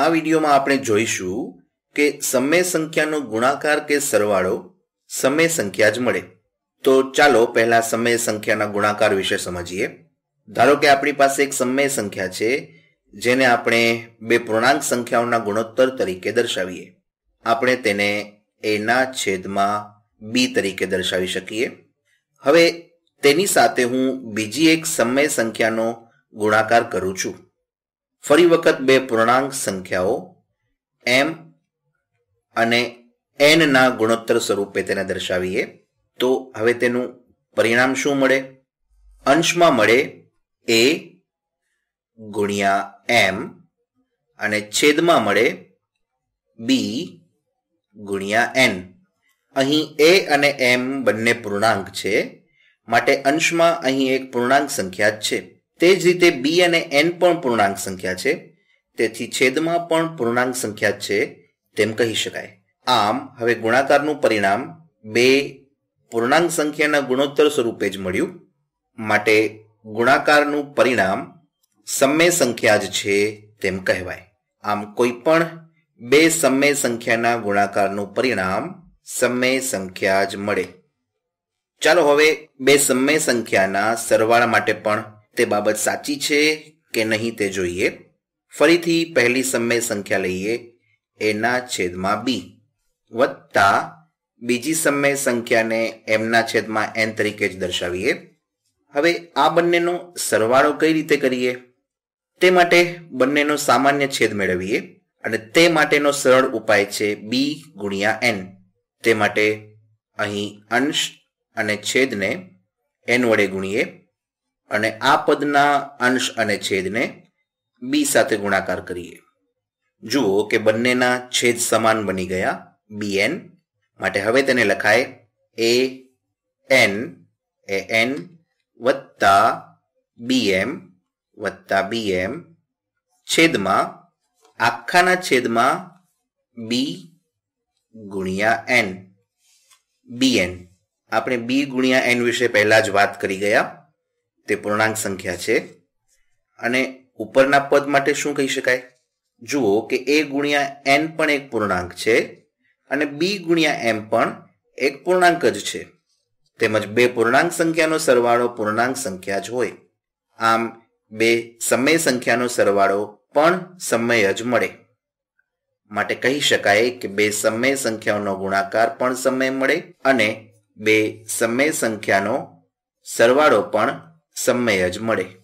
આ વિડીયોમાં આપણે જોઈશું કે સમય સંખ્યાનો ગુણાકાર કે સરવાળો સમય સંખ્યા જ મળે તો ચાલો પહેલા સમય સંખ્યાના ગુણાકાર વિશે સમજીએ ધારો કે આપણી પાસે એક સમય સંખ્યા છે જેને આપણે બે પૂર્ણાંક સંખ્યાઓના ગુણોત્તર તરીકે દર્શાવીએ આપણે તેને એના છેદમાં બી તરીકે દર્શાવી શકીએ હવે તેની સાથે હું બીજી એક સમય સંખ્યાનો ગુણાકાર કરું છું ફરી વખત બે પૂર્ણાંક સંખ્યાઓ એમ અને એનના ગુણોત્તર સ્વરૂપે તેને દર્શાવીએ તો હવે તેનું પરિણામ શું મળે અંશમાં મળે એ ગુણ્યા એમ અને છેદમાં મળે બી ગુણ્યા એન અહીં એ અને એમ બંને પૂર્ણાંક છે માટે અંશમાં અહીં એક પૂર્ણાંક સંખ્યા જ છે તે જ રીતે બી અને એન પણ પૂર્ણાંક સંખ્યા છે તેથી છેદમાં પણ પૂર્ણાંક સંખ્યા છે તેમ કહી શકાય આમ હવે ગુણાકારનું પરિણામ બે પૂર્ણાંક સંખ્યાના ગુણોત્તર સ્વરૂપે જ મળ્યું માટે ગુણાકારનું પરિણામ સમય સંખ્યા જ છે તેમ કહેવાય આમ કોઈ પણ બે સમય સંખ્યાના ગુણાકારનું પરિણામ સમય સંખ્યા જ મળે ચાલો હવે બે સમય સંખ્યાના સરવાળા માટે પણ તે બાબત સાચી છે કે નહીં તે જોઈએ ફરીથી પહેલી સમય સંખ્યા લઈએ એના છેદમાં બી વત્તા બીજી સમય સંખ્યાને એમના છેદમાં એન તરીકે જ દર્શાવીએ હવે આ બંનેનો સરવાળો કઈ રીતે કરીએ તે માટે બંનેનો સામાન્ય છેદ મેળવીએ અને તે માટેનો સરળ ઉપાય છે બી ગુણ્યા એન તે માટે અહીં અંશ અને છેદને એન વડે ગુણીએ અને આ પદના અંશ અને છેદને બી સાથે ગુણાકાર કરીએ જુઓ કે બંનેના છેદ સમાન બની ગયા બી એન માટે હવે તેને લખાય એ એન એ એન વત્તા બી એમ વત્તા બી એમ છેદમાં આખાના છેદમાં બી ગુણ્યા એન બી એન આપણે બી ગુણ્યા એન વિશે પહેલાં જ વાત કરી ગયા તે પૂર્ણાંક સંખ્યા છે અને ઉપરના પદ માટે શું કહી શકાય જુઓ કે એ ગુણ્યા એન પણ એક પૂર્ણાંક છે અને બી ગુણ્યા એમ પણ એક પૂર્ણાંક જ છે તેમજ બે પૂર્ણાંક સંખ્યાનો સરવાળો પૂર્ણાંક સંખ્યા જ હોય આમ બે સમય સંખ્યાનો સરવાળો પણ સમય જ મળે માટે કહી શકાય કે બે સમય સંખ્યાઓનો ગુણાકાર પણ સમય મળે અને બે સમય સંખ્યાનો સરવાળો પણ સમય જ મળે